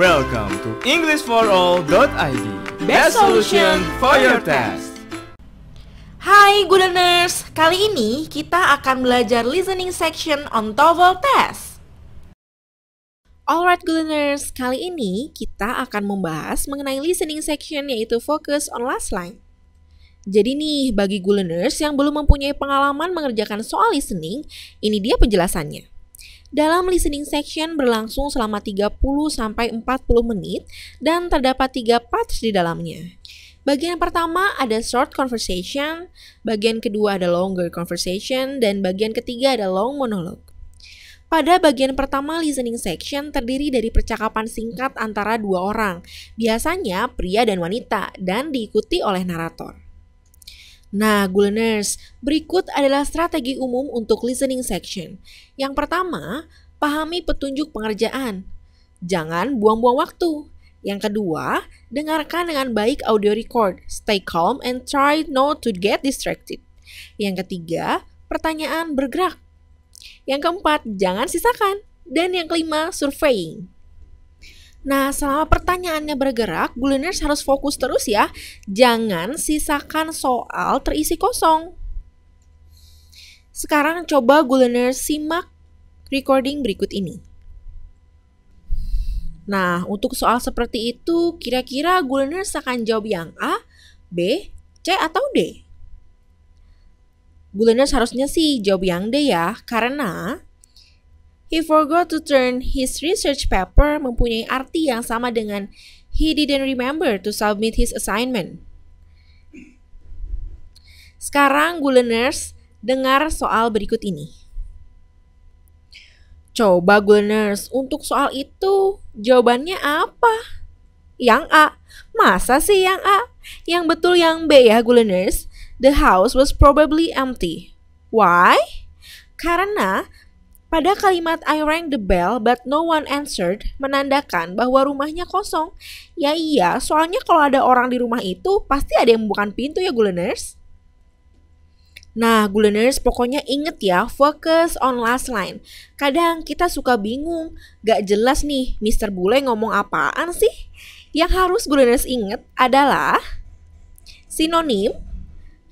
Welcome to EnglishForAll.id Best solution for your test Hai good learners, kali ini kita akan belajar listening section on TOEFL test Alright good learners, kali ini kita akan membahas mengenai listening section yaitu focus on last line jadi nih, bagi good learners yang belum mempunyai pengalaman mengerjakan soal listening, ini dia penjelasannya. Dalam listening section berlangsung selama 30 sampai 40 menit dan terdapat tiga parts di dalamnya. Bagian pertama ada short conversation, bagian kedua ada longer conversation, dan bagian ketiga ada long monologue. Pada bagian pertama listening section terdiri dari percakapan singkat antara dua orang, biasanya pria dan wanita, dan diikuti oleh narator. Nah, Guleners, berikut adalah strategi umum untuk listening section. Yang pertama, pahami petunjuk pengerjaan. Jangan buang-buang waktu. Yang kedua, dengarkan dengan baik audio record. Stay calm and try not to get distracted. Yang ketiga, pertanyaan bergerak. Yang keempat, jangan sisakan. Dan yang kelima, surveying. Nah, selama pertanyaannya bergerak, Guliners harus fokus terus ya. Jangan sisakan soal terisi kosong. Sekarang coba Guliners simak recording berikut ini. Nah, untuk soal seperti itu, kira-kira Guliners akan jawab yang A, B, C, atau D? Guliners harusnya sih jawab yang D ya, karena He forgot to turn his research paper mempunyai arti yang sama dengan he didn't remember to submit his assignment. Sekarang, Guleners, dengar soal berikut ini. Coba Guleners, untuk soal itu jawabannya apa? Yang A. Masa sih yang A? Yang betul yang B ya Guleners. The house was probably empty. Why? Karena pada kalimat I rang the bell but no one answered menandakan bahwa rumahnya kosong. Ya iya, soalnya kalau ada orang di rumah itu pasti ada yang bukan pintu ya Guleners. Nah, Guleners pokoknya inget ya, focus on last line. Kadang kita suka bingung, gak jelas nih Mr. Bule ngomong apaan sih? Yang harus Guleners inget adalah sinonim,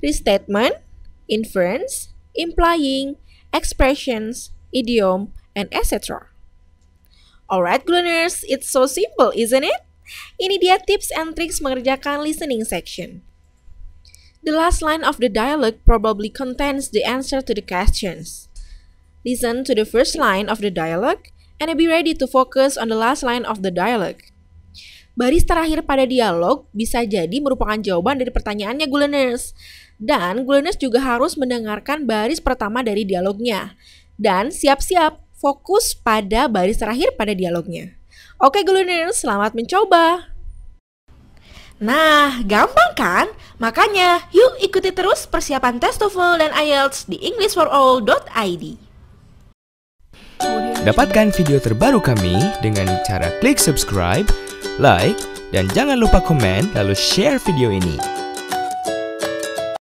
restatement, inference, implying, expressions, idiom, and etc. Alright, Glooners, it's so simple, isn't it? Ini dia tips and tricks mengerjakan listening section. The last line of the dialogue probably contains the answer to the questions. Listen to the first line of the dialogue and be ready to focus on the last line of the dialogue. Baris terakhir pada dialog bisa jadi merupakan jawaban dari pertanyaannya Guleners. Dan Guleners juga harus mendengarkan baris pertama dari dialognya. Dan siap-siap fokus pada baris terakhir pada dialognya. Oke Guluners, selamat mencoba! Nah, gampang kan? Makanya, yuk ikuti terus persiapan tes TOEFL dan IELTS di englishforall.id. Dapatkan video terbaru kami dengan cara klik subscribe, like, dan jangan lupa komen lalu share video ini.